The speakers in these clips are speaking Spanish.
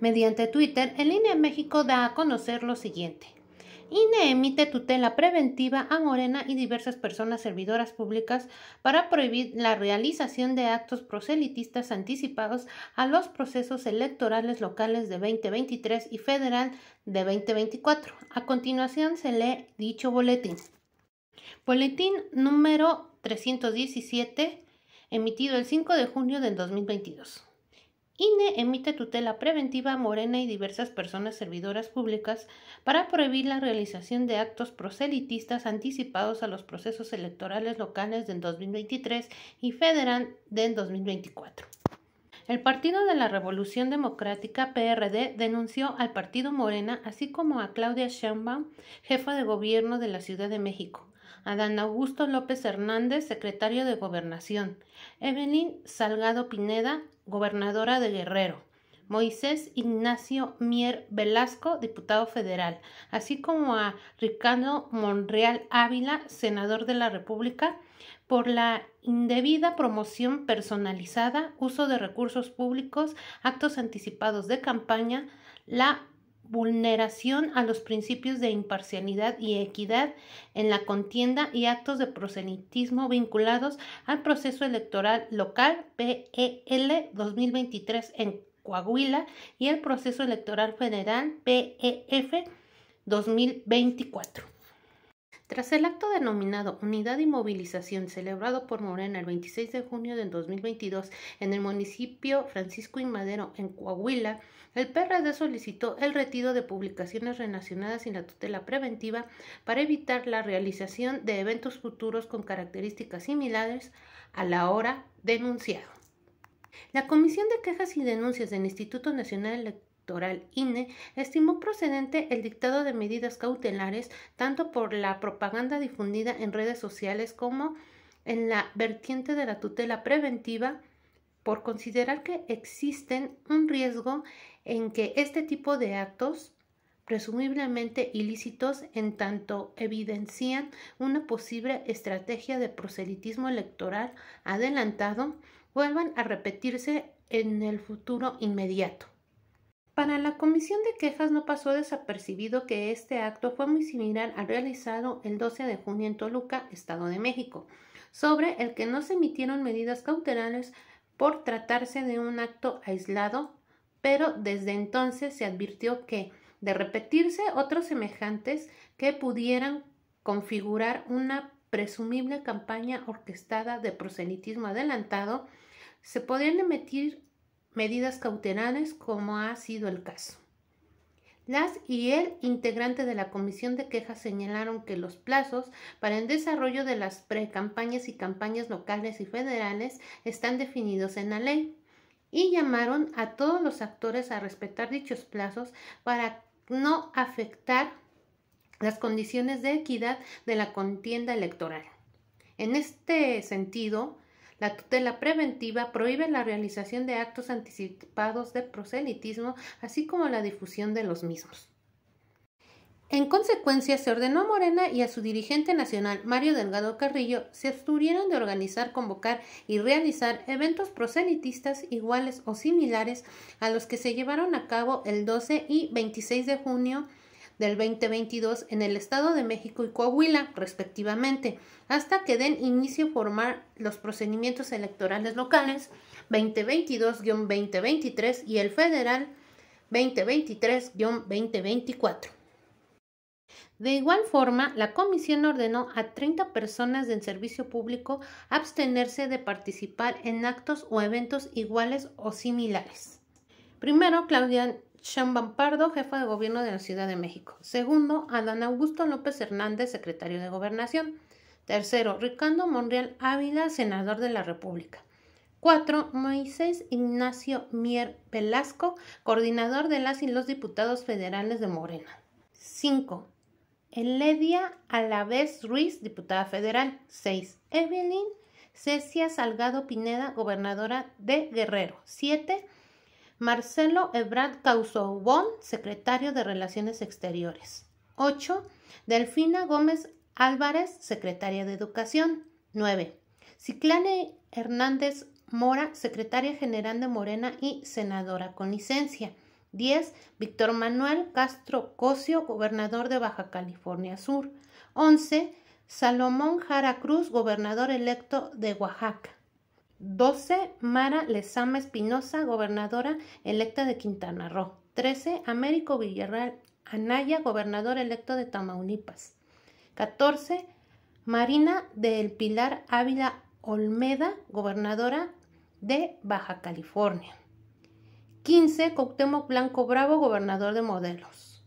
Mediante Twitter, el INE México da a conocer lo siguiente. INE emite tutela preventiva a Morena y diversas personas servidoras públicas para prohibir la realización de actos proselitistas anticipados a los procesos electorales locales de 2023 y federal de 2024. A continuación se lee dicho boletín. Boletín número 317, emitido el 5 de junio del 2022. INE emite tutela preventiva a Morena y diversas personas servidoras públicas para prohibir la realización de actos proselitistas anticipados a los procesos electorales locales del 2023 y federal del 2024. El Partido de la Revolución Democrática PRD denunció al Partido Morena, así como a Claudia Sheinbaum, jefa de gobierno de la Ciudad de México, Adán Augusto López Hernández, secretario de Gobernación, Evelyn Salgado Pineda, gobernadora de Guerrero, Moisés Ignacio Mier Velasco, diputado federal, así como a Ricardo Monreal Ávila, senador de la República, por la indebida promoción personalizada, uso de recursos públicos, actos anticipados de campaña, la vulneración a los principios de imparcialidad y equidad en la contienda y actos de proselitismo vinculados al proceso electoral local PEL 2023 en Coahuila y el proceso electoral federal PEF 2024. Tras el acto denominado Unidad y Movilización celebrado por Morena el 26 de junio de 2022 en el municipio Francisco y Madero en Coahuila, el PRD solicitó el retiro de publicaciones relacionadas en la tutela preventiva para evitar la realización de eventos futuros con características similares a la hora denunciado. La Comisión de Quejas y Denuncias del Instituto Nacional Electoral INE estimó procedente el dictado de medidas cautelares tanto por la propaganda difundida en redes sociales como en la vertiente de la tutela preventiva por considerar que existen un riesgo en que este tipo de actos presumiblemente ilícitos en tanto evidencian una posible estrategia de proselitismo electoral adelantado, vuelvan a repetirse en el futuro inmediato. Para la Comisión de Quejas no pasó desapercibido que este acto fue muy similar al realizado el 12 de junio en Toluca, Estado de México, sobre el que no se emitieron medidas cautelares por tratarse de un acto aislado pero desde entonces se advirtió que, de repetirse otros semejantes que pudieran configurar una presumible campaña orquestada de proselitismo adelantado, se podrían emitir medidas cautelares como ha sido el caso. Las y el integrante de la comisión de quejas señalaron que los plazos para el desarrollo de las precampañas y campañas locales y federales están definidos en la ley y llamaron a todos los actores a respetar dichos plazos para no afectar las condiciones de equidad de la contienda electoral. En este sentido, la tutela preventiva prohíbe la realización de actos anticipados de proselitismo, así como la difusión de los mismos. En consecuencia, se ordenó a Morena y a su dirigente nacional, Mario Delgado Carrillo, se abstuvieron de organizar, convocar y realizar eventos proselitistas iguales o similares a los que se llevaron a cabo el 12 y 26 de junio del 2022 en el Estado de México y Coahuila, respectivamente, hasta que den inicio a formar los procedimientos electorales locales 2022-2023 y el federal 2023-2024. De igual forma, la comisión ordenó a 30 personas del servicio público abstenerse de participar en actos o eventos iguales o similares. Primero, Claudia Chambampardo, jefa de gobierno de la Ciudad de México. Segundo, Adán Augusto López Hernández, secretario de Gobernación. Tercero, Ricardo Monreal Ávila, senador de la República. Cuatro, Moisés Ignacio Mier Velasco, coordinador de las y los diputados federales de Morena. Cinco. Eledia Alavés Ruiz, diputada federal. 6. Evelyn Cecia Salgado Pineda, gobernadora de Guerrero. 7. Marcelo Ebrard Causobón, secretario de Relaciones Exteriores. 8. Delfina Gómez Álvarez, secretaria de Educación. 9. Ciclane Hernández Mora, secretaria general de Morena y senadora con licencia. 10. Víctor Manuel Castro Cosio, gobernador de Baja California Sur. 11. Salomón Jara Cruz, gobernador electo de Oaxaca. 12. Mara Lezama Espinosa, gobernadora electa de Quintana Roo. 13. Américo Villarreal Anaya, gobernador electo de Tamaulipas. 14. Marina del Pilar Ávila Olmeda, gobernadora de Baja California. 15. Cuauhtémoc Blanco Bravo, gobernador de Modelos.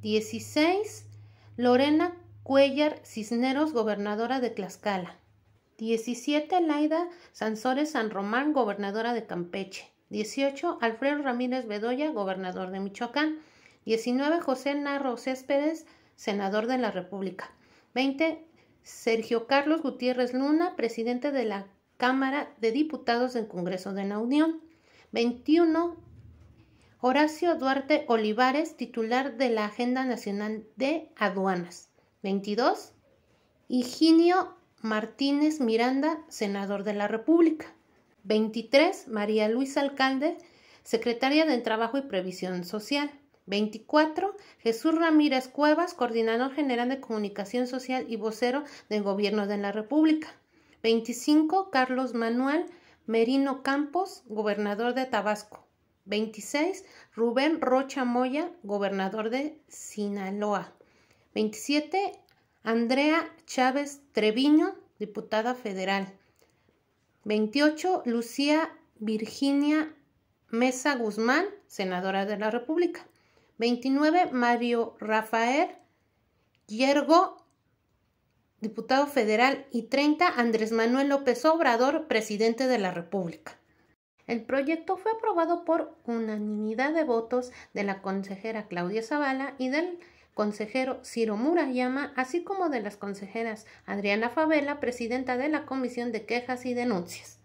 16. Lorena Cuellar Cisneros, gobernadora de Tlaxcala. 17. Laida Sansores San Román, gobernadora de Campeche. 18. Alfredo Ramírez Bedoya, gobernador de Michoacán. 19. José Narro Céspedes, senador de la República. 20. Sergio Carlos Gutiérrez Luna, presidente de la Cámara de Diputados del Congreso de la Unión. 21. Horacio Duarte Olivares, titular de la Agenda Nacional de Aduanas. 22. Higinio Martínez Miranda, senador de la República. 23. María Luisa Alcalde, secretaria de Trabajo y Previsión Social. 24. Jesús Ramírez Cuevas, coordinador general de comunicación social y vocero del Gobierno de la República. 25. Carlos Manuel Merino Campos, gobernador de Tabasco. 26. Rubén Rocha Moya, gobernador de Sinaloa. 27. Andrea Chávez Treviño, diputada federal. 28. Lucía Virginia Mesa Guzmán, senadora de la República. 29. Mario Rafael Yergo diputado federal, y 30 Andrés Manuel López Obrador, presidente de la República. El proyecto fue aprobado por unanimidad de votos de la consejera Claudia Zavala y del consejero Ciro Murayama, así como de las consejeras Adriana Favela, presidenta de la Comisión de Quejas y Denuncias.